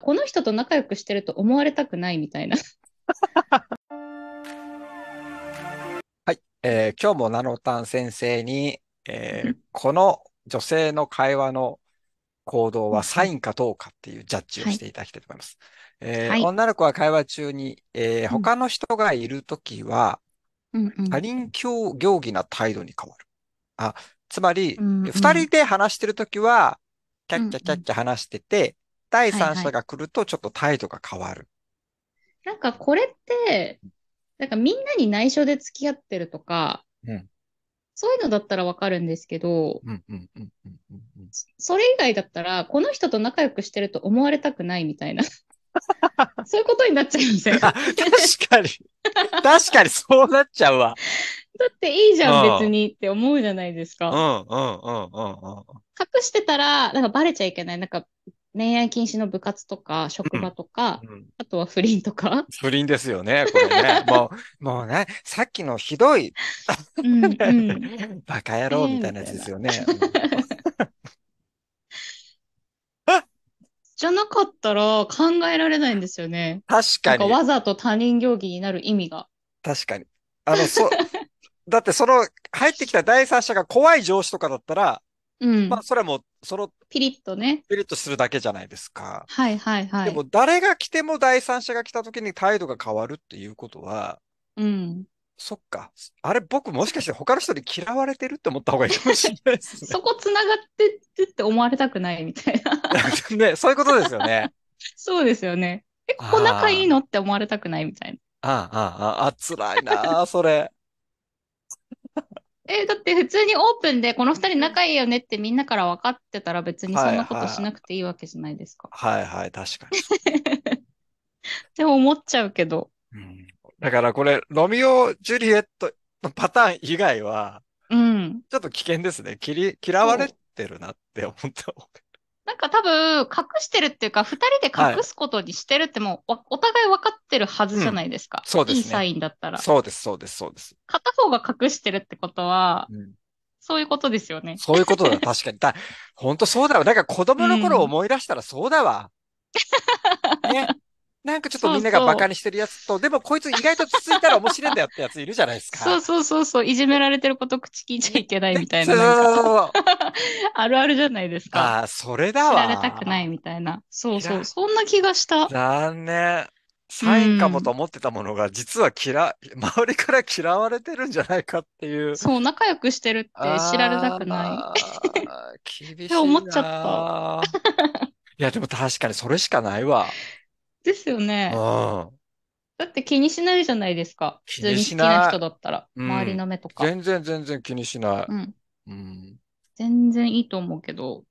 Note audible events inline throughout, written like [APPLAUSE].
この人と仲良くしてると思われたくないみたいな。[LAUGHS] はい、えー、今日もナノタン先生に、えー、この女性の会話の行動はサインかどうかっていうジャッジをしていただきたいと思います。はい、えーはい、女の子は会話中に、えー、他の人がいるときは、他人教行儀な態度に変わる。あ、つまり、二、うんうん、人で話してるときは、キャッキャキャッキャ話してて、第三者が来るとちょっと態度が変わる。はいはい、なんかこれって、なんかみんなに内緒で付き合ってるとか、うん、そういうのだったらわかるんですけど、それ以外だったら、この人と仲良くしてると思われたくないみたいな。[LAUGHS] そういうことになっちゃうんです確かに。確かにそうなっちゃうわ。だっていいじゃん、ん、別にって思うじゃないですか。うんうんうんうんうん。隠してたら、なんかバレちゃいけない。なんか恋愛禁止の部活とか、職場とか、うんうん、あとは不倫とか。不倫ですよね、これね。[LAUGHS] もう、もうね、さっきのひどい、うんバカ野郎みたいなやつですよね。じゃなかったら考えられないんですよね。確かに。かわざと他人行儀になる意味が。確かに。あの、そ、だってその入ってきた第三者が怖い上司とかだったら、うん、まあそれはもうその、ピリッとね。ピリッとするだけじゃないですか。はいはいはい。でも誰が来ても第三者が来た時に態度が変わるっていうことは、うん。そっか。あれ、僕もしかして他の人に嫌われてるって思った方がいいかもしれないです、ね、そこ繋がってるって思われたくないみたいな。[LAUGHS] ね、そういうことですよね。[LAUGHS] そうですよね。え、ここ仲いいのって思われたくないみたいな。ああ、ああ、あら辛いな、それ。えだって普通にオープンでこの2人仲いいよねってみんなから分かってたら別にそんなことしなくていいわけじゃないですか。はいはい、はいはい、確かに。で [LAUGHS] も思っちゃうけど。うん、だからこれ、ロミオ・ジュリエットのパターン以外は、うん、ちょっと危険ですね。嫌われてるなって思った。なんか多分、隠してるっていうか、二人で隠すことにしてるってもう、はい、お互い分かってるはずじゃないですか。うん、そうです、ね、いいサインだったら。そうです、そうです、そうです。片方が隠してるってことは、うん、そういうことですよね。そういうことだ、[LAUGHS] 確かに。だ、本当そうだわ。だから子供の頃思い出したらそうだわ。うん、ね。なんかちょっとみんながバカにしてるやつと、でもこいつ意外とつついたら面白いんだよってやついるじゃないですか。[LAUGHS] そうそうそうそう、いじめられてること口聞いちゃいけないみたいな。な [LAUGHS] [LAUGHS] あるあるじゃないですか。あ、それだわ。知られたくないみたいな。そうそう、そんな気がした。残念。サインかもと思ってたものが、実は嫌、周りから嫌われてるんじゃないかっていう。そう、仲良くしてるって知られたくない。厳しいな。って思っちゃった。いや、でも確かにそれしかないわ。ですよね。だって気にしないじゃないですか。にしない普通に好きな人だったら、周りの目とか。全然全然気にしない。うん。全然いいと思うけど、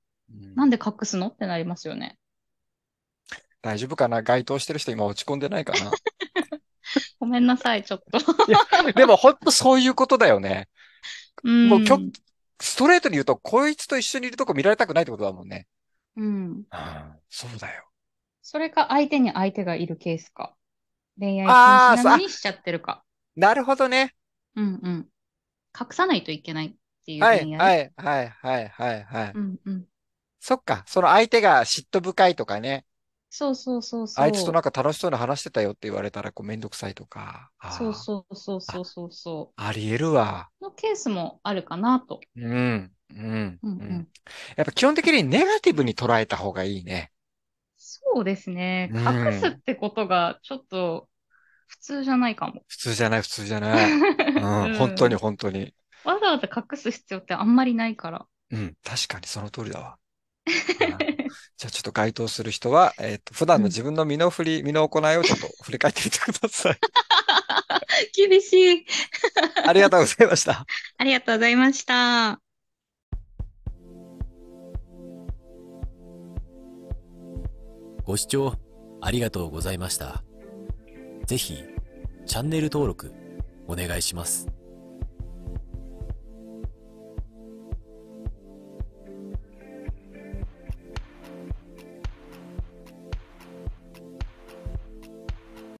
なんで隠すのってなりますよね。大丈夫かな該当してる人今落ち込んでないかな [LAUGHS] ごめんなさい、ちょっと。でも本当そういうことだよね。うん。もうストレートに言うと、こいつと一緒にいるとこ見られたくないってことだもんね。うん。うんそうだよ。それか相手に相手がいるケースか。恋愛禁止なのにしちゃってるか。なるほどね。うんうん。隠さないといけないっていうはいはいはいはいはいはい。うんうん。そっか、その相手が嫉妬深いとかね。そうそうそうそう。あいつとなんか楽しそうな話してたよって言われたらこうめんどくさいとか。そうそうそうそうそうそう。ありえるわ。のケースもあるかなと。うん。うん。うん、うん、やっぱ基本的にネガティブに捉えた方がいいね。そうですね。隠すってことがちょっと普通じゃないかも。普通じゃない、普通じゃない。[LAUGHS] うん、ん本当に本当に。わざわざ隠す必要ってあんまりないから。うん、確かにその通りだわ。[LAUGHS] じゃあちょっと該当する人は、えっと、普段の自分の身の振り、身の行いをちょっと振り返ってみてください。[LAUGHS] 厳しい。ありがとうございました。ありがとうございました。ご視聴ありがとうございました。ぜひ、チャンネル登録お願いします。